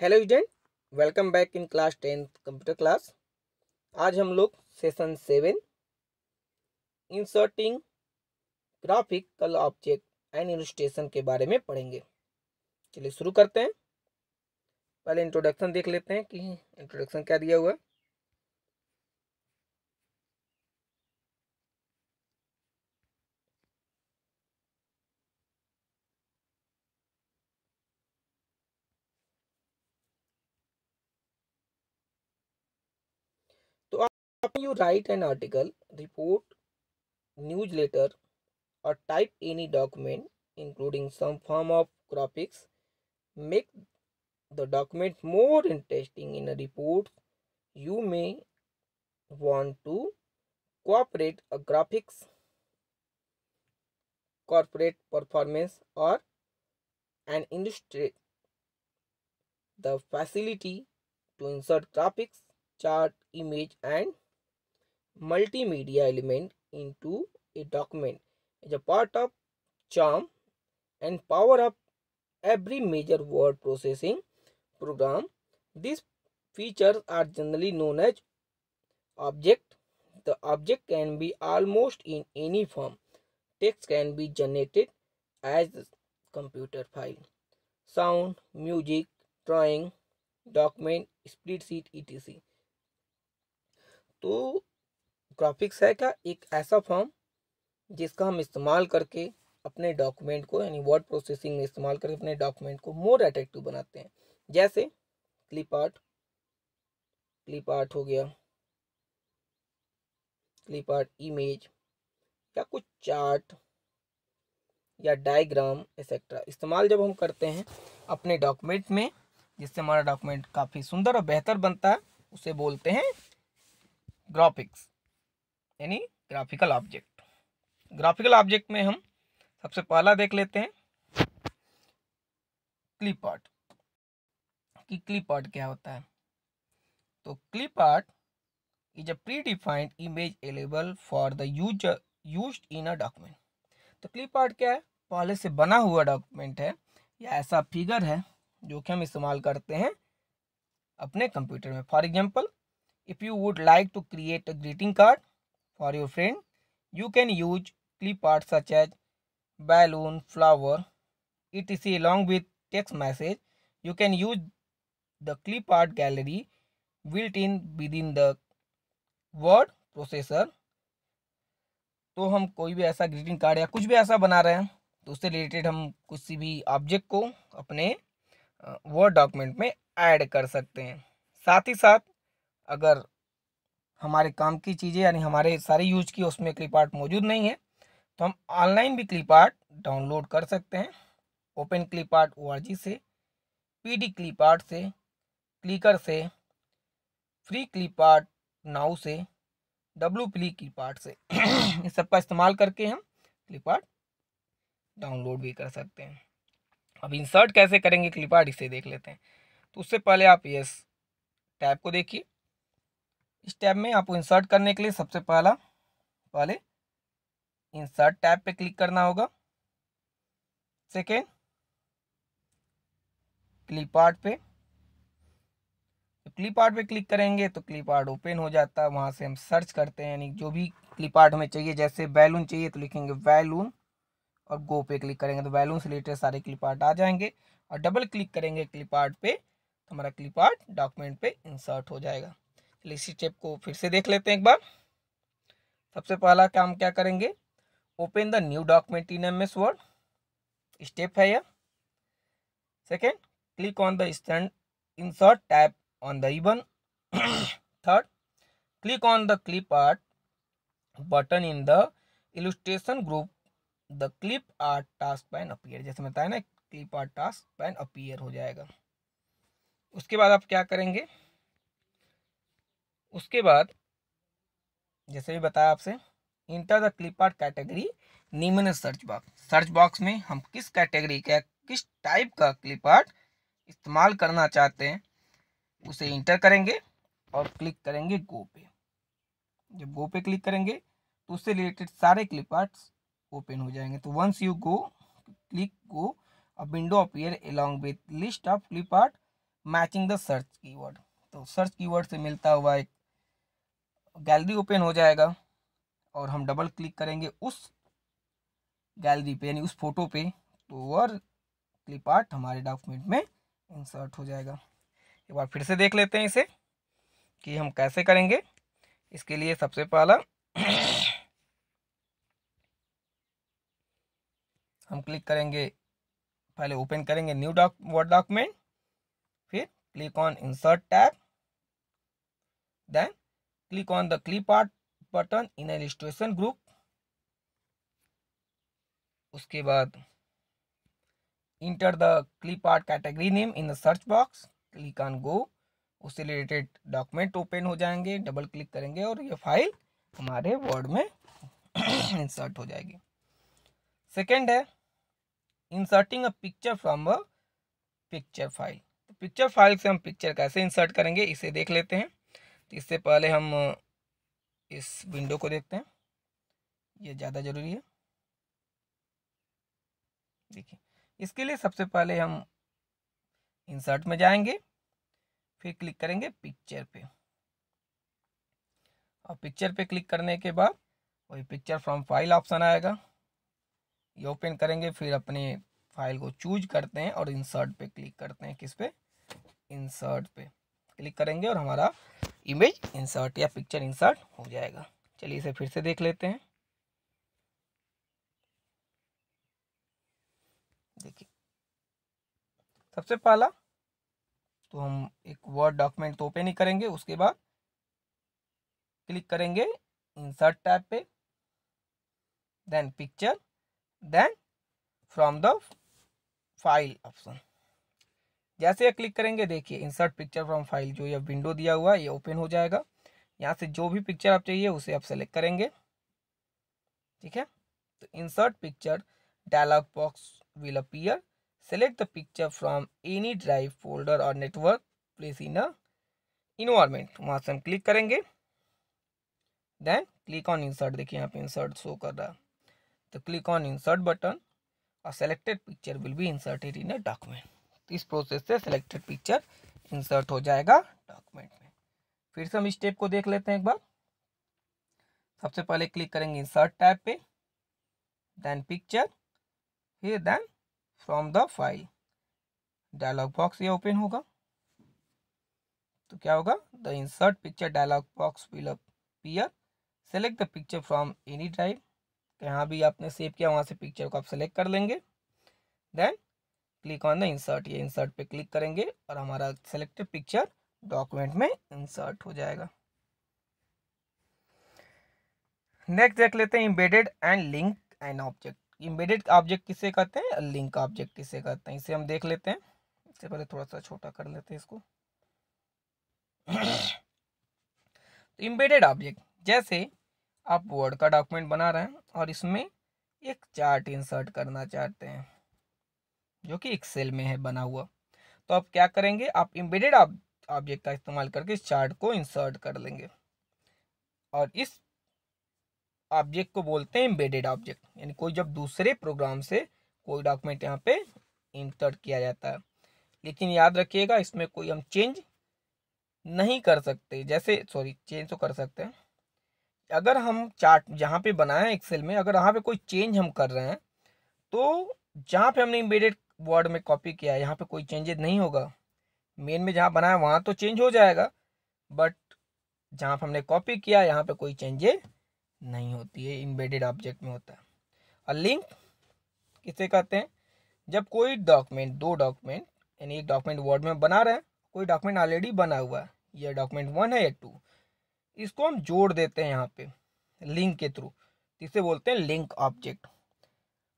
Hello student welcome back in class tenth computer class आज हम लोग session seven inserting graphical object and illustration के बारे में पढ़ेंगे चलिए शुरू करते हैं पहले इंट्रोडक्शन देख लेते हैं कि इंट्रोडक्शन क्या दिया हुआ है you write an article, report, newsletter, or type any document, including some form of graphics, make the document more interesting in a report. You may want to cooperate a graphics, corporate performance, or an industry. The facility to insert graphics, chart, image, and multimedia element into a document is a part of charm and power up every major word processing program these features are generally known as object the object can be almost in any form text can be generated as computer file sound music drawing document split sheet etc तो graphics है क्या एक ऐसा form जिसका हम इस्तेमाल करके अपने डॉक्यूमेंट को यानी वर्ड प्रोसेसिंग में इस्तेमाल करके अपने डॉक्यूमेंट को मोर अट्रैक्टिव बनाते हैं जैसे क्लिप आर्ट क्लिप आर्ट हो गया क्लिप आर्ट इमेज या कुछ चार्ट या डायग्राम एक्सेट्रा इस्तेमाल जब हम करते हैं अपने डॉक्यूमेंट में जिससे हमारा डॉक्यूमेंट काफ़ी सुंदर और बेहतर बनता है उसे बोलते हैं ग्राफिक्स यानी ग्राफिकल ऑब्जेक्ट ग्राफिकल ऑब्जेक्ट में हम सबसे पहला देख लेते हैं क्लिप आर्ट कि क्लिप आर्ट क्या होता है तो clip art is a predefined image available for the use use in a document तो क्लिप आर्ट क्या है पहले से बना हुआ डॉक्यूमेंट है या ऐसा फिगर है जो कि हम इस्तेमाल करते हैं अपने कंप्यूटर में for example if you would like to create a greeting card for your friend. You can use clip art such as balloon, flower, etc. along with text message. You can use the clip art gallery built in within the word processor. तो हम कोई भी ऐसा greeting card या कुछ भी ऐसा बना रहे हैं तो उससे रिलेटेड हम किसी भी ऑब्जेक्ट को अपने वर्ड डॉक्यूमेंट में ऐड कर सकते हैं साथ ही साथ अगर हमारे काम की चीज़ें यानी हमारे सारे यूज की उसमें क्लिप आर्ट मौजूद नहीं है तो हम ऑनलाइन भी क्लिप आर्ट डाउनलोड कर सकते हैं ओपन क्लिप आर्ट ओ से पी डी क्लिप आर्ट से क्लिकर से फ्री क्लिप आर्ट नाउ से डब्लू पी क्लिप आर्ट से इस सब का इस्तेमाल करके हम क्लिप आर्ट डाउनलोड भी कर सकते हैं अब इंसर्ट कैसे करेंगे क्लिप आर्ट इसे देख लेते हैं तो उससे पहले आप यस टैब को देखिए इस टैब में आपको इंसर्ट करने के लिए सबसे पहला पहले इंसर्ट टैब पे क्लिक करना होगा सेकेंड क्लिप आर्ट पे तो क्लिप आर्ट पे क्लिक करेंगे तो क्लिप आर्ट ओपन हो जाता है वहाँ से हम सर्च करते हैं यानी जो भी क्लिप आर्ट हमें चाहिए जैसे बैलून चाहिए तो लिखेंगे बैलून और गो पे क्लिक करेंगे तो बैलून से रिलेटेड सारे क्लिप आर्ट आ जाएंगे और डबल क्लिक करेंगे क्लिप आर्ट पे तो हमारा क्लिप आर्ट डॉक्यूमेंट पे इंसर्ट हो जाएगा लीसी टेप को फिर से देख लेते हैं एक बार सबसे पहला काम क्या करेंगे open the new document in M S Word step है यह second click on the stand insert tab on the even third click on the clip art button in the illustration group the clip art task pane appear जैसे बताया ना clip art task pane appear हो जाएगा उसके बाद आप क्या करेंगे उसके बाद जैसे भी बताया आपसे enter the clip art category निम्न सर्च बॉक्स सर्च बॉक्स में हम किस कैटेगरी का किस टाइप का क्लिप आर्ट इस्तेमाल करना चाहते हैं उसे इंटर करेंगे और क्लिक करेंगे गो पे जब गो पे क्लिक करेंगे तो उससे रिलेटेड सारे क्लिप आर्ट्स ओपन हो जाएंगे तो once you go click go a window appear along with list of clip art matching the search keyword तो सर्च कीवर्ड से मिलता हुआ एक गैलरी ओपन हो जाएगा और हम डबल क्लिक करेंगे उस गैलरी पे यानी उस फोटो पे तो और क्लिप आर्ट हमारे डॉक्यूमेंट में इंसर्ट हो जाएगा एक बार फिर से देख लेते हैं इसे कि हम कैसे करेंगे इसके लिए सबसे पहला हम क्लिक करेंगे पहले ओपन करेंगे न्यू डॉक वर्ड डॉक्यूमेंट फिर click on insert tab then click on the clip art button in an illustration group उसके बाद enter the clip art category name in the search box click on go उससे related document open हो जाएंगे double click करेंगे और ये file हमारे word में इंसर्ट हो जाएगी सेकेंड है inserting a picture from a picture file तो पिक्चर फाइल से हम पिक्चर कैसे इंसर्ट करेंगे इसे देख लेते हैं तो इससे पहले हम इस विंडो को देखते हैं ये ज़्यादा ज़रूरी है देखिए इसके लिए सबसे पहले हम इंसर्ट में जाएंगे फिर क्लिक करेंगे पिक्चर पे और पिक्चर पे क्लिक करने के बाद वही पिक्चर फ्रॉम फाइल ऑप्शन आएगा ये ओपन करेंगे फिर अपने फाइल को चूज करते हैं और इंसर्ट पे क्लिक करते हैं किस पे इंसर्ट पे क्लिक करेंगे और हमारा इमेज इंसर्ट या पिक्चर इंसर्ट हो जाएगा चलिए इसे फिर से देख लेते हैं देखिए सबसे पहला तो हम एक वर्ड डॉक्यूमेंट तो ओपन ही करेंगे उसके बाद क्लिक करेंगे इंसर्ट टैब पे then picture then from the file option जैसे क्लिक करेंगे देखिए इंसर्ट पिक्चर फ्रॉम फाइल जो ये विंडो दिया हुआ है ये ओपन हो जाएगा यहाँ से जो भी पिक्चर आप चाहिए उसे आप सेलेक्ट करेंगे ठीक है तो insert picture dialog box will appear select the picture from any drive folder और network place in a environment वहाँ से हम क्लिक करेंगे देन क्लिक ऑन इंसर्ट देखिए यहाँ पे इंसर्ट शो कर रहा है तो क्लिक ऑन इंसर्ट बटन और selected picture will be inserted in a document तो इस प्रोसेस से सिलेक्टेड पिक्चर इंसर्ट हो जाएगा डॉक्यूमेंट में फिर से हम स्टेप को देख लेते हैं एक बार सबसे पहले क्लिक करेंगे इंसर्ट टैब पे देन पिक्चर फिर then from the file dialog box ये ओपन होगा तो क्या होगा the insert picture dialog box will appear select the picture from any drive यहाँ भी आपने सेव किया वहाँ से पिक्चर को आप सेलेक्ट कर लेंगे then click on the insert ये इंसर्ट पे क्लिक करेंगे और हमारा सेलेक्टेड पिक्चर डॉक्यूमेंट में इंसर्ट हो जाएगा नेक्स्ट देख लेते हैं embedded and link and object embedded object किसे कहते हैं लिंक ऑब्जेक्ट किसे कहते हैं इसे हम देख लेते हैं इससे पहले थोड़ा सा छोटा कर लेते हैं इसको तो इम्बेडेड ऑब्जेक्ट जैसे आप वर्ड का डॉक्यूमेंट बना रहे हैं और इसमें एक चार्ट इंसर्ट करना चाहते हैं जो कि एक्सेल में है बना हुआ तो आप क्या करेंगे आप इम्बेडेड ऑब्जेक्ट का इस्तेमाल करके इस चार्ट को इंसर्ट कर लेंगे और इस ऑब्जेक्ट को बोलते हैं इम्बेडेड ऑब्जेक्ट यानी कोई जब दूसरे प्रोग्राम से कोई डॉक्यूमेंट यहाँ पे इंसर्ट किया जाता है लेकिन याद रखिएगा इसमें कोई हम चेंज नहीं कर सकते जैसे सॉरी चेंज तो कर सकते हैं अगर हम चार्ट जहाँ पे बनाए हैं एक्सेल में अगर वहाँ पे कोई चेंज हम कर रहे हैं तो जहाँ पे हमने इम्बेडेड वर्ड में कॉपी किया है यहाँ पे कोई चेंजेज नहीं होगा मेन में जहाँ बनाया वहाँ तो चेंज हो जाएगा बट जहाँ पर हमने कॉपी किया यहाँ पे कोई चेंजेज नहीं होती है इम्बेडेड ऑब्जेक्ट में होता है और लिंक किसे कहते हैं जब कोई डॉक्यूमेंट दो डॉक्यूमेंट यानी एक डॉक्यूमेंट वर्ड में बना रहे हैं कोई डॉक्यूमेंट ऑलरेडी बना हुआ है यह डॉक्यूमेंट वन है या टू इसको हम जोड़ देते हैं यहाँ पे लिंक के थ्रू तो इसे बोलते हैं लिंक ऑब्जेक्ट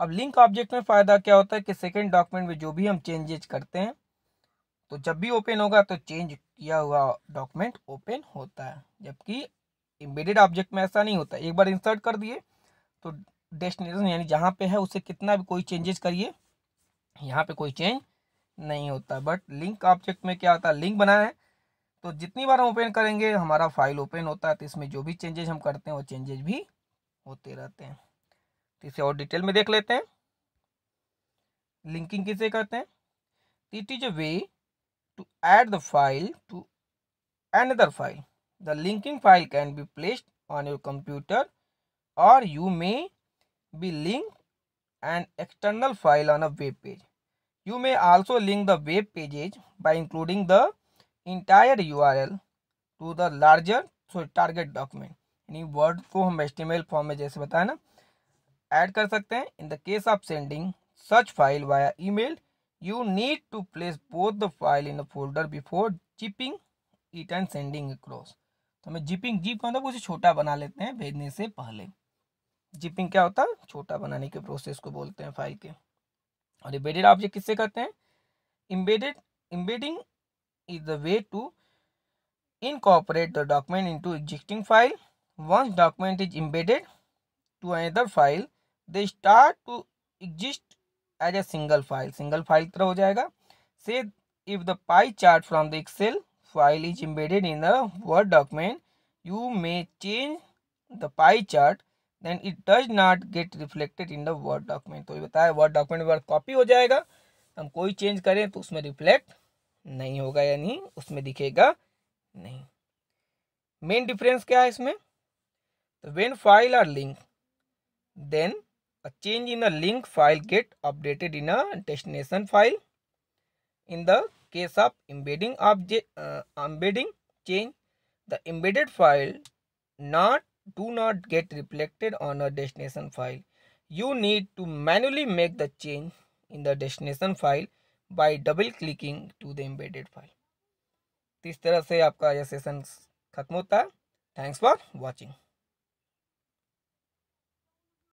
अब लिंक ऑब्जेक्ट में फ़ायदा क्या होता है कि सेकेंड डॉक्यूमेंट में जो भी हम चेंजेज करते हैं तो जब भी ओपन होगा तो चेंज किया हुआ डॉक्यूमेंट ओपन होता है जबकि इम्बेडेड ऑब्जेक्ट में ऐसा नहीं होता एक बार इंसर्ट कर दिए तो डेस्टिनेशन यानी जहाँ पे है उसे कितना भी कोई चेंजेस करिए यहाँ पे कोई चेंज नहीं होता बट लिंक ऑब्जेक्ट में क्या होता है लिंक बनाना है तो जितनी बार हम ओपन करेंगे हमारा फाइल ओपन होता है तो इसमें जो भी चेंजेज हम करते हैं वो चेंजेज भी होते रहते हैं इसे और डिटेल में देख लेते हैं लिंकिंग किसे कहते हैं it is a way to add the file to another file the linking file can be placed on your computer और you may be link and external file on a web page you may also link the web pages by including the entire U R L to the larger so target document यानी Word को हम एस्टिमेल form में जैसे बताए ना add कर सकते हैं in the case of sending such file via email you need to place both the file in the folder before zipping it and sending across तो हमें जिपिंग जीप का मतलब उसे छोटा बना लेते हैं भेजने से पहले जिपिंग क्या होता है छोटा बनाने के प्रोसेस को बोलते हैं फाइल के और एम्बेडेड ऑब्जेक्ट किससे करते हैं embedded embedding is the way to the document document to existing file once document is embedded to another file they start to exist as a single file single file तरह हो जाएगा से if the pie chart from the Excel file is embedded in the Word document you may change the pie chart then it does not get reflected in the Word document तो ये बताया word document word copy हो जाएगा तो हम कोई change करें तो उसमें रिफ्लेक्ट नहीं होगा यानी उसमें दिखेगा नहीं मेन डिफरेंस क्या है इसमें तो when file are link then a change in a link file get updated in a destination file in the case of embedding object uh, embedding change the embedded file not do not get reflected on a destination file you need to manually make the change in the destination file by double clicking to the embedded file तो इस तरह से आपका यह session खत्म होता है thanks for watching